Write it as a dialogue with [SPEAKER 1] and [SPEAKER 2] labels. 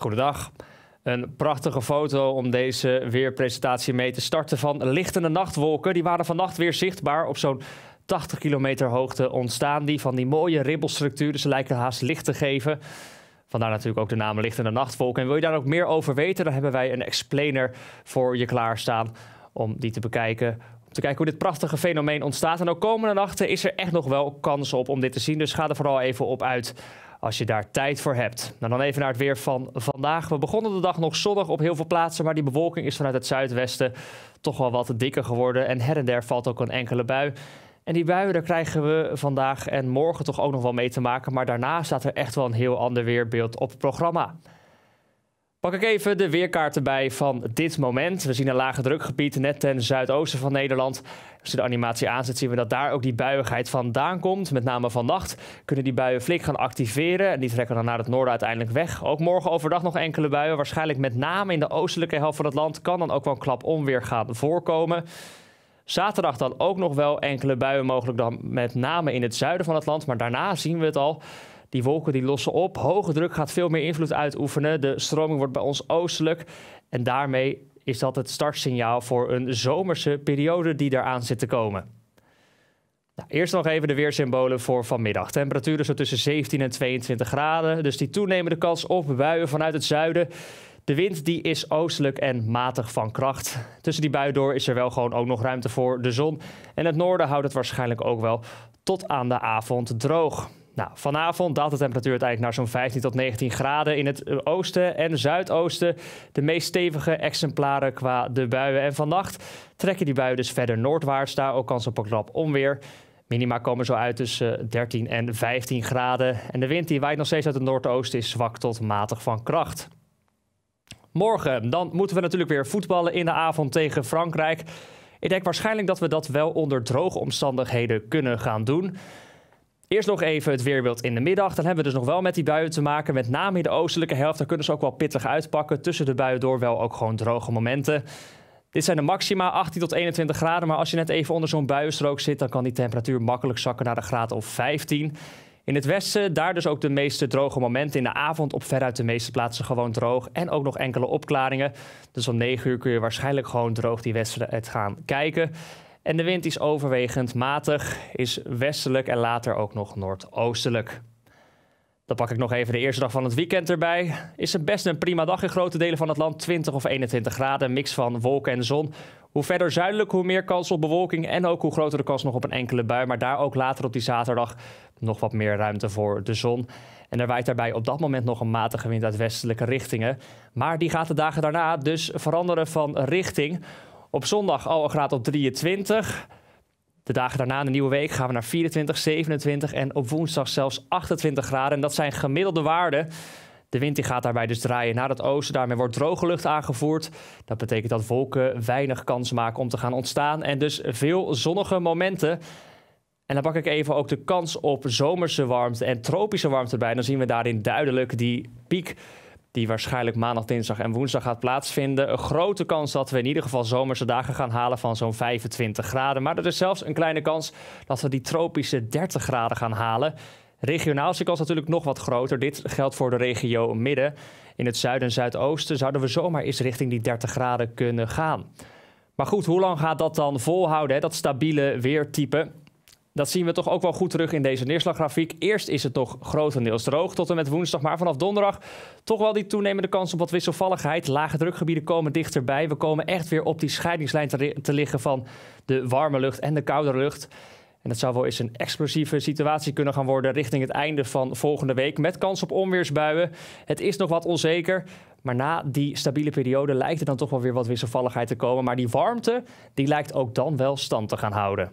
[SPEAKER 1] Goedendag. Een prachtige foto om deze weerpresentatie mee te starten van lichtende nachtwolken. Die waren vannacht weer zichtbaar op zo'n 80 kilometer hoogte ontstaan. Die van die mooie ribbelstructuren, dus ze lijken haast licht te geven. Vandaar natuurlijk ook de naam Lichtende Nachtwolken. En wil je daar ook meer over weten, dan hebben wij een explainer voor je klaarstaan om die te bekijken te kijken hoe dit prachtige fenomeen ontstaat. En ook komende nachten is er echt nog wel kans op om dit te zien. Dus ga er vooral even op uit als je daar tijd voor hebt. Nou, dan even naar het weer van vandaag. We begonnen de dag nog zonnig op heel veel plaatsen, maar die bewolking is vanuit het zuidwesten toch wel wat dikker geworden. En her en der valt ook een enkele bui. En die buien, daar krijgen we vandaag en morgen toch ook nog wel mee te maken. Maar daarna staat er echt wel een heel ander weerbeeld op het programma. Pak ik even de weerkaarten bij van dit moment. We zien een lage drukgebied net ten zuidoosten van Nederland. Als je de animatie aanzet zien we dat daar ook die buiigheid vandaan komt. Met name vannacht kunnen die buien flink gaan activeren. En die trekken dan naar het noorden uiteindelijk weg. Ook morgen overdag nog enkele buien. Waarschijnlijk met name in de oostelijke helft van het land kan dan ook wel een klap onweer gaan voorkomen. Zaterdag dan ook nog wel enkele buien mogelijk dan met name in het zuiden van het land. Maar daarna zien we het al. Die wolken die lossen op. Hoge druk gaat veel meer invloed uitoefenen. De stroming wordt bij ons oostelijk. En daarmee is dat het startsignaal voor een zomerse periode die eraan zit te komen. Nou, eerst nog even de weersymbolen voor vanmiddag. Temperaturen zo tussen 17 en 22 graden. Dus die toenemende kans op buien vanuit het zuiden. De wind die is oostelijk en matig van kracht. Tussen die buien door is er wel gewoon ook nog ruimte voor de zon. En het noorden houdt het waarschijnlijk ook wel tot aan de avond droog. Nou, vanavond daalt de temperatuur uiteindelijk naar zo'n 15 tot 19 graden in het eh, oosten en zuidoosten. De meest stevige exemplaren qua de buien. En vannacht trekken die buien dus verder noordwaarts. Daar ook kans op een knap onweer. Minima komen zo uit tussen 13 eh, en 15 graden. En de wind die waait nog steeds uit het noordoosten is zwak tot matig van kracht. Morgen, dan moeten we natuurlijk weer voetballen in de avond tegen Frankrijk. Ik denk waarschijnlijk dat we dat wel onder droge omstandigheden kunnen gaan doen. Eerst nog even het weerbeeld in de middag. Dan hebben we dus nog wel met die buien te maken. Met name in de oostelijke helft. Daar kunnen ze ook wel pittig uitpakken. Tussen de buien door wel ook gewoon droge momenten. Dit zijn de maxima 18 tot 21 graden. Maar als je net even onder zo'n buienstrook zit, dan kan die temperatuur makkelijk zakken naar de graad of 15. In het westen, daar dus ook de meeste droge momenten. In de avond op veruit de meeste plaatsen gewoon droog. En ook nog enkele opklaringen. Dus om 9 uur kun je waarschijnlijk gewoon droog die uit gaan kijken. En de wind is overwegend matig, is westelijk en later ook nog noordoostelijk. Dan pak ik nog even de eerste dag van het weekend erbij. Is het best een prima dag in grote delen van het land. 20 of 21 graden, een mix van wolken en zon. Hoe verder zuidelijk, hoe meer kans op bewolking en ook hoe groter de kans nog op een enkele bui. Maar daar ook later op die zaterdag nog wat meer ruimte voor de zon. En er waait daarbij op dat moment nog een matige wind uit westelijke richtingen. Maar die gaat de dagen daarna dus veranderen van richting. Op zondag al een graad op 23. De dagen daarna, de nieuwe week, gaan we naar 24, 27 en op woensdag zelfs 28 graden. En dat zijn gemiddelde waarden. De wind die gaat daarbij dus draaien naar het oosten. Daarmee wordt droge lucht aangevoerd. Dat betekent dat wolken weinig kans maken om te gaan ontstaan. En dus veel zonnige momenten. En dan pak ik even ook de kans op zomerse warmte en tropische warmte bij. dan zien we daarin duidelijk die piek die waarschijnlijk maandag, dinsdag en woensdag gaat plaatsvinden. Een grote kans dat we in ieder geval zomerse dagen gaan halen van zo'n 25 graden. Maar er is zelfs een kleine kans dat we die tropische 30 graden gaan halen. Regionaal is de kans natuurlijk nog wat groter. Dit geldt voor de regio Midden. In het zuiden en zuidoosten zouden we zomaar eens richting die 30 graden kunnen gaan. Maar goed, hoe lang gaat dat dan volhouden, hè? dat stabiele weertype? Dat zien we toch ook wel goed terug in deze neerslaggrafiek. Eerst is het toch grotendeels droog tot en met woensdag, maar vanaf donderdag toch wel die toenemende kans op wat wisselvalligheid. Lage drukgebieden komen dichterbij. We komen echt weer op die scheidingslijn te, liggen van de warme lucht en de koude lucht. En dat zou wel eens een explosieve situatie kunnen gaan worden richting het einde van volgende week. Met kans op onweersbuien. Het is nog wat onzeker. Maar na die stabiele periode lijkt er dan toch wel weer wat wisselvalligheid te komen. Maar die warmte die lijkt ook dan wel stand te gaan houden.